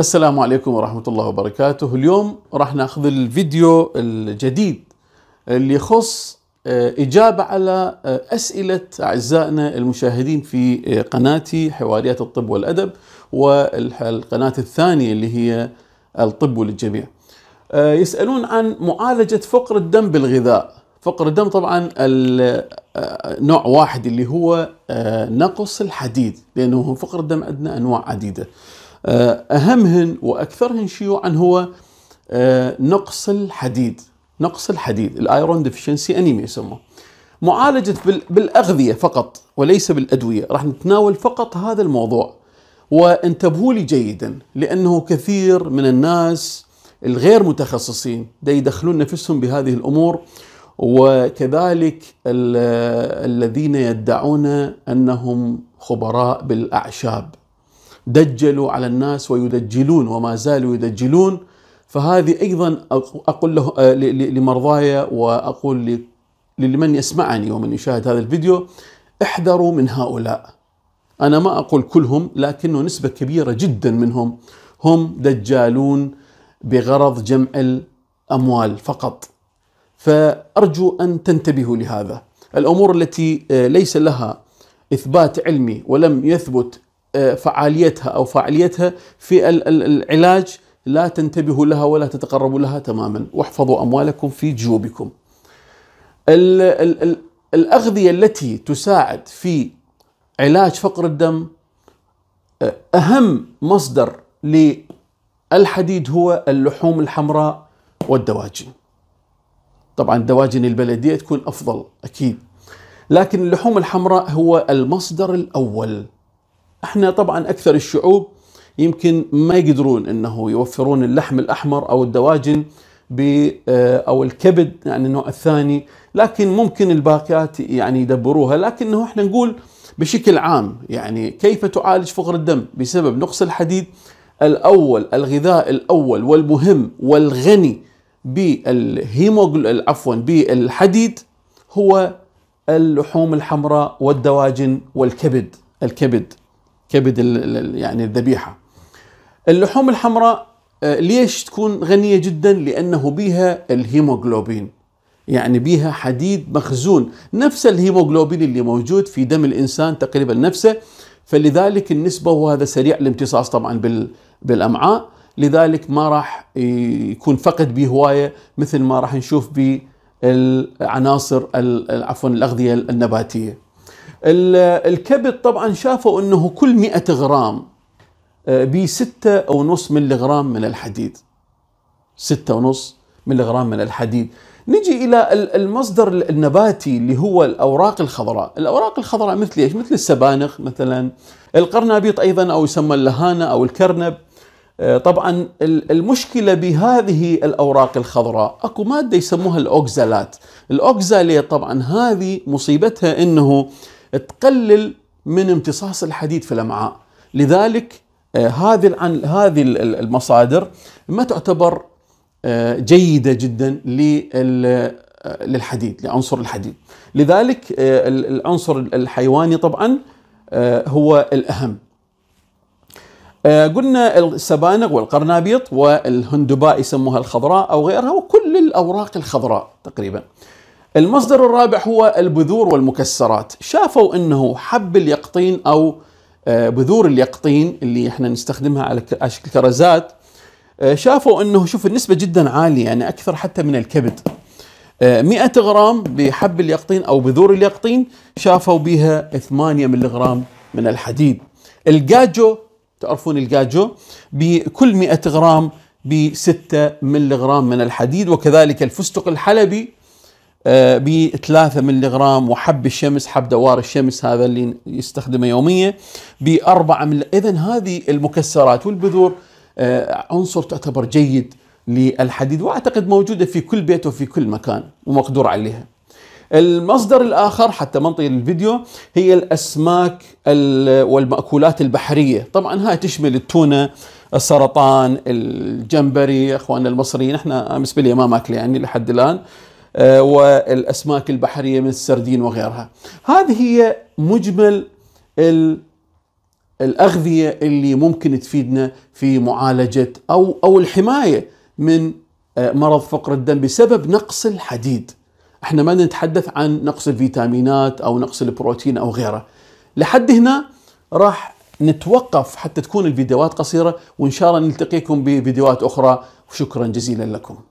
السلام عليكم ورحمة الله وبركاته اليوم راح ناخذ الفيديو الجديد اللي يخص آه، إجابة على آه، أسئلة أعزائنا المشاهدين في آه، قناتي حواريات الطب والأدب والقناة الثانية اللي هي الطب للجميع يسألون عن معالجة فقر الدم بالغذاء فقر الدم طبعا نوع واحد اللي هو نقص الحديد لأنه فقر الدم عندنا أنواع عديدة آه، أهمهن وأكثرهن شيوعا هو آه، نقص الحديد نقص الحديد الايرون ديفشنسي انيميا يسموه معالجة بالأغذية فقط وليس بالأدوية راح نتناول فقط هذا الموضوع وانتبهوا لي جيدا لأنه كثير من الناس الغير متخصصين دا يدخلون نفسهم بهذه الأمور وكذلك الذين يدعون أنهم خبراء بالأعشاب دجلوا على الناس ويدجلون وما زالوا يدجلون فهذه أيضا أقول له آه، لمرضايا وأقول لمن يسمعني ومن يشاهد هذا الفيديو احذروا من هؤلاء أنا ما أقول كلهم لكنه نسبة كبيرة جدا منهم هم دجالون بغرض جمع الأموال فقط فأرجو أن تنتبهوا لهذا الأمور التي آه، ليس لها إثبات علمي ولم يثبت آه، فعاليتها أو فاعليتها في العلاج لا تنتبهوا لها ولا تتقربوا لها تماما واحفظوا أموالكم في جيوبكم الأغذية التي تساعد في علاج فقر الدم آه، أهم مصدر للحديد هو اللحوم الحمراء والدواجن طبعا الدواجن البلدية تكون أفضل أكيد لكن اللحوم الحمراء هو المصدر الأول احنا طبعا اكثر الشعوب يمكن ما يقدرون انه يوفرون اللحم الاحمر او الدواجن آه، او الكبد يعني النوع الثاني لكن ممكن الباقيات يعني يدبروها لكنه احنا نقول بشكل عام يعني كيف تعالج فقر الدم بسبب نقص الحديد الاول الغذاء الاول والمهم والغني بالهيموغل عفوا بالحديد هو اللحوم الحمراء والدواجن والكبد الكبد كبد يعني الذبيحه اللحوم الحمراء آه، ليش تكون غنيه جدا لانه بها الهيموغلوبين يعني بها حديد مخزون نفس الهيموغلوبين اللي موجود في دم الانسان تقريبا نفسه فلذلك النسبه وهذا سريع الامتصاص طبعا بالامعاء لذلك ما راح يكون فقد به هوايه مثل ما راح نشوف بالعناصر عفوا الاغذيه النباتيه الكبد طبعا شافوا انه كل 100 غرام آه، ب 6 او نص ملي غرام من الحديد 6 ونص ملي غرام من الحديد نجي الى المصدر النباتي اللي هو الاوراق الخضراء الاوراق الخضراء مثل ايش مثل السبانخ مثلا القرنابيط ايضا او يسمى اللهانه او الكرنب آه، طبعا المشكله بهذه الاوراق الخضراء اكو ماده يسموها الاوكزالات الاوكزاليت طبعا هذه مصيبتها انه تقلل من امتصاص الحديد في الامعاء لذلك آه، هذه هذه المصادر ما تعتبر آه، جيده جدا آه، للحديد لعنصر الحديد لذلك العنصر الحيواني طبعا هو الاهم قلنا السبانغ والقرنابيط والهندباء يسموها الخضراء او غيرها وكل الاوراق الخضراء تقريبا المصدر الرابع هو البذور والمكسرات شافوا انه حب اليقطين او آه، بذور اليقطين اللي احنا نستخدمها على شكل كرزات آه، شافوا انه شوف النسبه جدا عاليه يعني اكثر حتى من الكبد 100 آه، غرام بحب اليقطين او بذور اليقطين شافوا بها 8 ملغرام من الحديد الجاجو تعرفون الجاجو بكل 100 غرام ب 6 ملغرام من الحديد وكذلك الفستق الحلبي ب 3 ملي وحب الشمس حب دوار الشمس هذا اللي يستخدمه يوميا ب 4 ملي اذا هذه المكسرات والبذور آه، عنصر تعتبر جيد للحديد واعتقد موجوده في كل بيت وفي كل مكان ومقدور عليها. المصدر الاخر حتى ما نطيل الفيديو هي الاسماك والمأكولات البحريه، طبعا هاي تشمل التونه، السرطان، الجمبري، اخواننا المصريين احنا امس باليمام ماكله يعني لحد الان آه، والاسماك البحريه من السردين وغيرها. هذه هي مجمل الاغذيه اللي ممكن تفيدنا في معالجه او او الحمايه من آه، مرض فقر الدم بسبب نقص الحديد. احنا ما نتحدث عن نقص الفيتامينات او نقص البروتين او غيره. لحد هنا راح نتوقف حتى تكون الفيديوهات قصيره وان شاء الله نلتقيكم بفيديوهات اخرى وشكرا جزيلا لكم.